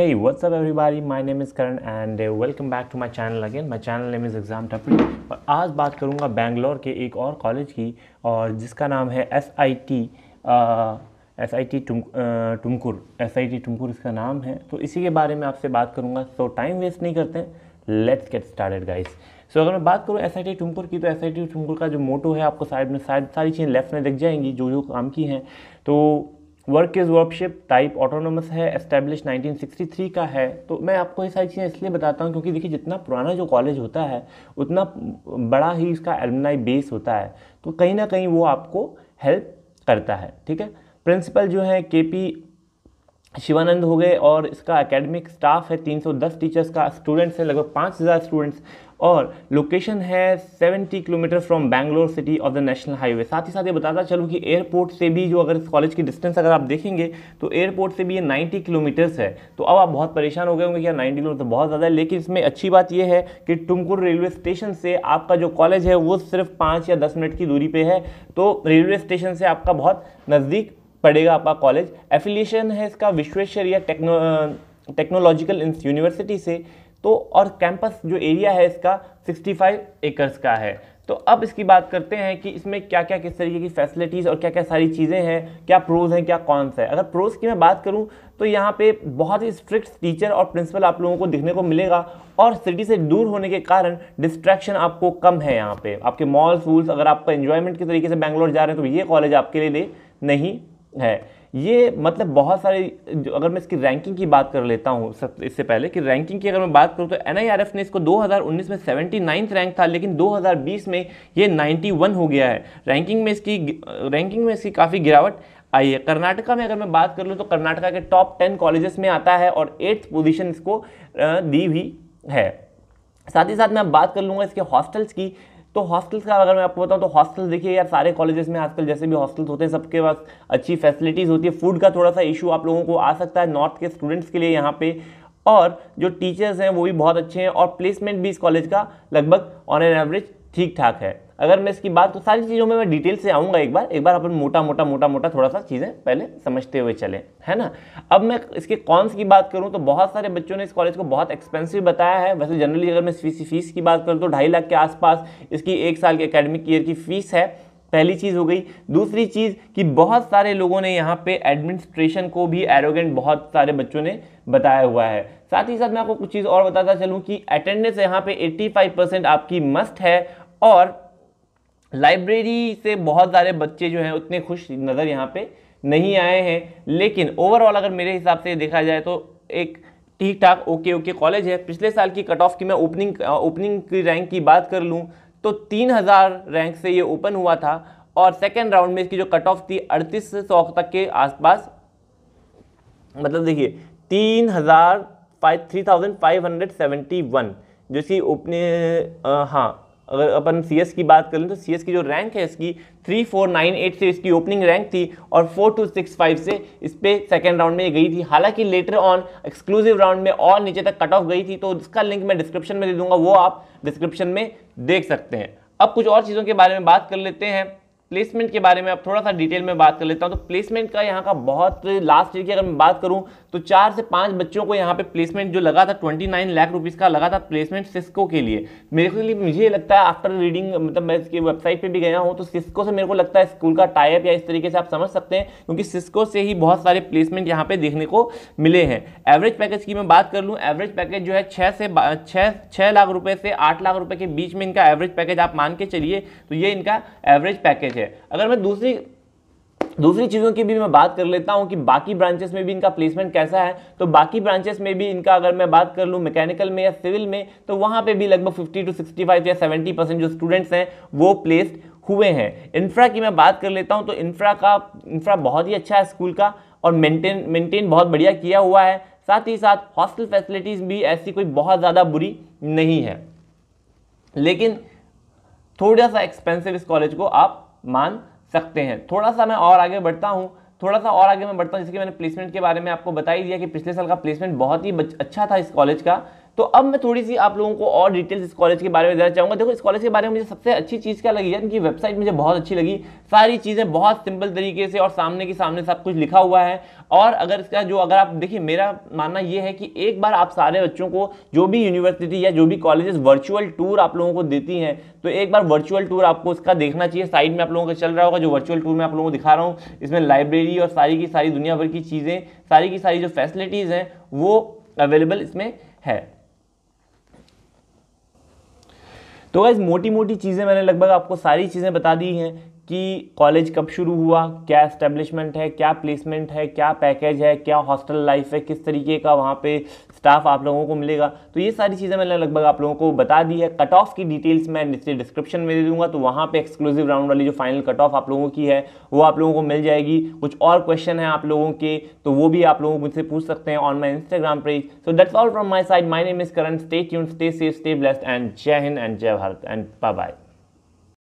Hey, what's up everybody? My name is Karan and uh, welcome back to my channel again. My channel name is Exam Tapri और आज बात करूँगा बैंगलोर के एक और college की और जिसका नाम है S I T S I T Tumkur S I T Tumkur इसका नाम है तो इसी के बारे में आपसे बात करूँगा सो टाइम वेस्ट नहीं करते let's get started guys so अगर मैं बात करूँ एस आई टी टुमकुर की तो एस आई टी टुमकुर का जो मोटो है आपको साइड में साइड सारी चीज़ें लेफ्ट में दिख जाएंगी जो जो काम की हैं तो work is worship type autonomous है एस्टेब्लिश 1963 का है तो मैं आपको ये सारी चीज़ें इसलिए बताता हूँ क्योंकि देखिए जितना पुराना जो कॉलेज होता है उतना बड़ा ही इसका एलमनाई बेस होता है तो कहीं ना कहीं वो आपको हेल्प करता है ठीक है प्रिंसिपल जो है के पी शिवानंद हो गए और इसका एकेडमिक स्टाफ है 310 टीचर्स का स्टूडेंट्स हैं लगभग 5000 स्टूडेंट्स और लोकेशन है 70 kilometre from Bangalore city of the national highway साथ ही साथ ये बताता चलूँ कि एयरपोर्ट से भी जो अगर इस कॉलेज की डिस्टेंस अगर आप देखेंगे तो एयरपोर्ट से भी ये 90 किलोमीटर्स है तो अब आप बहुत परेशान हो गए होंगे कि यार नाइन्टी किलोमीटर तो बहुत ज़्यादा है लेकिन इसमें अच्छी बात यह है कि टुमकुर रेलवे स्टेशन से आपका जो कॉलेज है वो सिर्फ पाँच या दस मिनट की दूरी पर है तो रेलवे स्टेशन से आपका बहुत नज़दीक पड़ेगा आपका कॉलेज एफिलिएशन है इसका या टेक्नो टेक्नोलॉजिकल यूनिवर्सिटी से तो और कैंपस जो एरिया है इसका 65 एकर्स का है तो अब इसकी बात करते हैं कि इसमें क्या क्या किस तरीके की फैसिलिटीज़ और क्या क्या सारी चीज़ें हैं क्या प्रोज़ हैं क्या कॉन्स है अगर प्रोज़ की मैं बात करूं तो यहाँ पे बहुत ही स्ट्रिक्ट टीचर और प्रिंसिपल आप लोगों को दिखने को मिलेगा और सिटी से दूर होने के कारण डिस्ट्रैक्शन आपको कम है यहाँ पर आपके मॉल्स वूल्स अगर आपका इन्जॉयमेंट के तरीके से बैंगलोर जा रहे हैं तो ये कॉलेज आपके लिए नहीं है ये मतलब बहुत सारे जो अगर मैं इसकी रैंकिंग की बात कर लेता हूँ सब इससे पहले कि रैंकिंग की अगर मैं बात करूँ तो एन ने इसको 2019 में सेवेंटी नाइन्थ रैंक था लेकिन 2020 में ये 91 हो गया है रैंकिंग में इसकी रैंकिंग में इसकी काफ़ी गिरावट आई है कर्नाटका में अगर मैं बात कर लूँ तो कर्नाटका के टॉप टेन कॉलेजेस में आता है और एट्थ पोजिशन इसको दी हुई है साथ ही साथ मैं बात कर लूँगा इसके हॉस्टल्स की तो हॉस्टल्स का अगर मैं आपको बताऊँ तो हॉस्टल देखिए यार सारे कॉलेजेस में आजकल जैसे भी हॉस्टल्स होते हैं सबके पास अच्छी फैसिलिटीज़ होती है फूड का थोड़ा सा इशू आप लोगों को आ सकता है नॉर्थ के स्टूडेंट्स के लिए यहाँ पे और जो टीचर्स हैं वो भी बहुत अच्छे हैं और प्लेसमेंट भी इस कॉलेज का लगभग ऑन एन एवरेज ठीक ठाक है अगर मैं इसकी बात तो सारी चीज़ों में मैं डिटेल से आऊँगा एक बार एक बार अपन मोटा मोटा मोटा मोटा थोड़ा सा चीज़ें पहले समझते हुए चले है ना अब मैं इसके कॉन्स की बात करूँ तो बहुत सारे बच्चों ने इस कॉलेज को बहुत एक्सपेंसिव बताया है वैसे जनरली अगर मैं फीस फीस की बात करूँ तो ढाई लाख के आसपास इसकी एक साल के अकेडमिक ईयर की फ़ीस है पहली चीज़ हो गई दूसरी चीज़ कि बहुत सारे लोगों ने यहाँ पे एडमिनिस्ट्रेशन को भी एरोगेंट बहुत सारे बच्चों ने बताया हुआ है साथ ही साथ मैं आपको कुछ चीज़ और बताता चलूँ कि अटेंडेंस यहाँ पे 85 परसेंट आपकी मस्ट है और लाइब्रेरी से बहुत सारे बच्चे जो हैं उतने खुश नज़र यहाँ पे नहीं आए हैं लेकिन ओवरऑल अगर मेरे हिसाब से देखा जाए तो एक ठीक ठाक ओके ओके कॉलेज है पिछले साल की कट ऑफ की मैं ओपनिंग ओपनिंग की रैंक की बात कर लूँ तो तीन हज़ार रैंक से ये ओपन हुआ था और सेकेंड राउंड में इसकी जो कट ऑफ थी अड़तीस सौ तक के आसपास मतलब देखिए तीन हज़ार five three thousand five hundred seventy one जो इसकी ओपनिंग हाँ अगर अपन सी की बात करें तो सी की जो रैंक है इसकी 3498 से इसकी ओपनिंग रैंक थी और 4265 से इस पर सेकेंड राउंड में गई थी हालांकि लेटर ऑन एक्सक्लूसिव राउंड में और नीचे तक कट ऑफ गई थी तो उसका लिंक मैं डिस्क्रिप्शन में दे दूंगा वो आप डिस्क्रिप्शन में देख सकते हैं अब कुछ और चीज़ों के बारे में बात कर लेते हैं प्लेसमेंट के बारे में अब थोड़ा सा डिटेल में बात कर लेता हूँ तो प्लेसमेंट का यहाँ का बहुत लास्ट ईयर की अगर मैं बात करूँ तो चार से पाँच बच्चों को यहाँ पे प्लेसमेंट जो लगा था ट्वेंटी नाइन लाख रुपीज़ का लगा था प्लेसमेंट सिस्को के लिए मेरे को लिए मुझे लगता है आफ्टर रीडिंग मतलब मैं इसकी वेबसाइट पर भी गया हूँ तो सिस्को से मेरे को लगता है स्कूल का टाइप या इस तरीके से आप समझ सकते हैं क्योंकि सिस्को से ही बहुत सारे प्लेसमेंट यहाँ पर देखने को मिले हैं एवरेज पैकेज की मैं बात कर लूँ एवरेज पैकेज जो है छः से छः छः लाख रुपये से आठ लाख रुपये के बीच में इनका एवरेज पैकेज आप मान के चलिए तो ये इनका एवरेज पैकेज है अगर मैं दूसरी दूसरी चीज़ों की भी मैं बात कर लेता हूँ कि बाकी ब्रांचेस में भी इनका प्लेसमेंट कैसा है तो बाकी ब्रांचेस में भी इनका अगर मैं बात कर लूँ मैकेनिकल में या सिविल में तो वहाँ पे भी लगभग 50 टू 65 या 70 परसेंट जो स्टूडेंट्स हैं वो प्लेस्ड हुए हैं इंफ्रा की मैं बात कर लेता हूँ तो इंफ्रा का इंफ्रा बहुत ही अच्छा है स्कूल का और मेंटेन मेंटेन बहुत बढ़िया किया हुआ है साथ ही साथ हॉस्टल फैसिलिटीज़ भी ऐसी कोई बहुत ज़्यादा बुरी नहीं है लेकिन थोड़ा सा एक्सपेंसिव इस कॉलेज को आप मान सकते हैं थोड़ा सा मैं और आगे बढ़ता हूँ थोड़ा सा और आगे मैं बढ़ता हूँ जैसे कि मैंने प्लेसमेंट के बारे में आपको बता ही दिया कि पिछले साल का प्लेसमेंट बहुत ही अच्छा था इस कॉलेज का तो अब मैं थोड़ी सी आप लोगों को और डिटेल्स इस कॉलेज के बारे में देना चाहूँगा देखो इस कॉलेज के बारे में मुझे सबसे अच्छी चीज़ क्या लगी है इनकी वेबसाइट मुझे बहुत अच्छी लगी सारी चीज़ें बहुत सिंपल तरीके से और सामने के सामने सब कुछ लिखा हुआ है और अगर इसका जो अगर आप देखिए मेरा मानना यह है कि एक बार आप सारे बच्चों को जो भी यूनिवर्सिटी या जो भी कॉलेजेस वर्चुअल टूर आप लोगों को देती हैं तो एक बार वर्चुअल टूर आपको इसका देखना चाहिए साइड में आप लोगों का चल रहा होगा जो वर्चुअल टूर में आप लोगों को दिखा रहा हूँ इसमें लाइब्रेरी और सारी की सारी दुनिया भर की चीज़ें सारी की सारी जो फैसिलिटीज़ हैं वो अवेलेबल इसमें है तो गाइज मोटी मोटी चीज़ें मैंने लगभग आपको सारी चीज़ें बता दी हैं कि कॉलेज कब शुरू हुआ क्या इस्टेब्लिशमेंट है क्या प्लेसमेंट है क्या पैकेज है क्या हॉस्टल लाइफ है किस तरीके का वहाँ पे स्टाफ आप लोगों को मिलेगा तो ये सारी चीज़ें मैंने लगभग आप लोगों को बता दी है कट ऑफ की डिटेल्स मैं नीचे डिस्क्रिप्शन में दे दूंगा तो वहाँ पे एक्सक्लूसिव राउंड वाली जो फाइनल कट ऑफ आप लोगों की है वो आप लोगों को मिल जाएगी कुछ और क्वेश्चन है आप लोगों के तो वो भी आप लोगों मुझसे पूछ सकते हैं on my Instagram page so that's all from my side my name is करंट स्टे क्यून stay safe stay blessed and Jai Hind and जय भारत एंड बाय बाय